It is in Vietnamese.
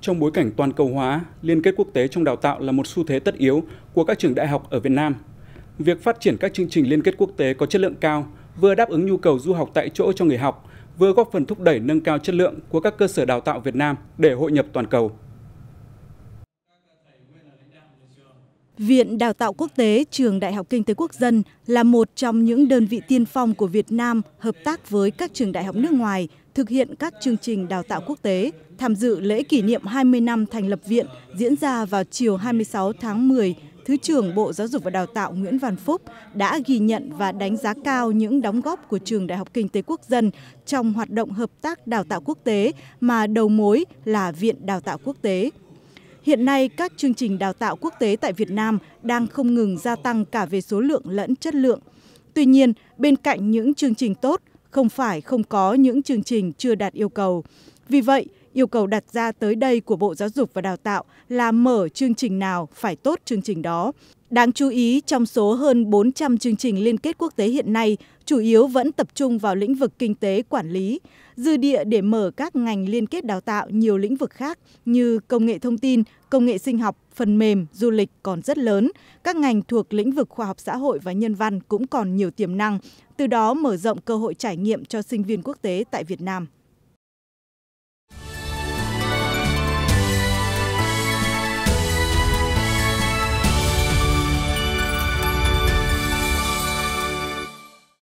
Trong bối cảnh toàn cầu hóa, liên kết quốc tế trong đào tạo là một xu thế tất yếu của các trường đại học ở Việt Nam. Việc phát triển các chương trình liên kết quốc tế có chất lượng cao vừa đáp ứng nhu cầu du học tại chỗ cho người học, vừa góp phần thúc đẩy nâng cao chất lượng của các cơ sở đào tạo Việt Nam để hội nhập toàn cầu. Viện Đào tạo Quốc tế Trường Đại học Kinh tế Quốc dân là một trong những đơn vị tiên phong của Việt Nam hợp tác với các trường đại học nước ngoài thực hiện các chương trình đào tạo quốc tế, tham dự lễ kỷ niệm 20 năm thành lập viện diễn ra vào chiều 26 tháng 10 Thứ trưởng Bộ Giáo dục và Đào tạo Nguyễn Văn Phúc đã ghi nhận và đánh giá cao những đóng góp của Trường Đại học Kinh tế Quốc dân trong hoạt động hợp tác đào tạo quốc tế mà đầu mối là Viện Đào tạo Quốc tế. Hiện nay, các chương trình đào tạo quốc tế tại Việt Nam đang không ngừng gia tăng cả về số lượng lẫn chất lượng. Tuy nhiên, bên cạnh những chương trình tốt, không phải không có những chương trình chưa đạt yêu cầu vì vậy yêu cầu đặt ra tới đây của bộ giáo dục và đào tạo là mở chương trình nào phải tốt chương trình đó Đáng chú ý, trong số hơn 400 chương trình liên kết quốc tế hiện nay, chủ yếu vẫn tập trung vào lĩnh vực kinh tế quản lý, dư địa để mở các ngành liên kết đào tạo nhiều lĩnh vực khác như công nghệ thông tin, công nghệ sinh học, phần mềm, du lịch còn rất lớn, các ngành thuộc lĩnh vực khoa học xã hội và nhân văn cũng còn nhiều tiềm năng, từ đó mở rộng cơ hội trải nghiệm cho sinh viên quốc tế tại Việt Nam.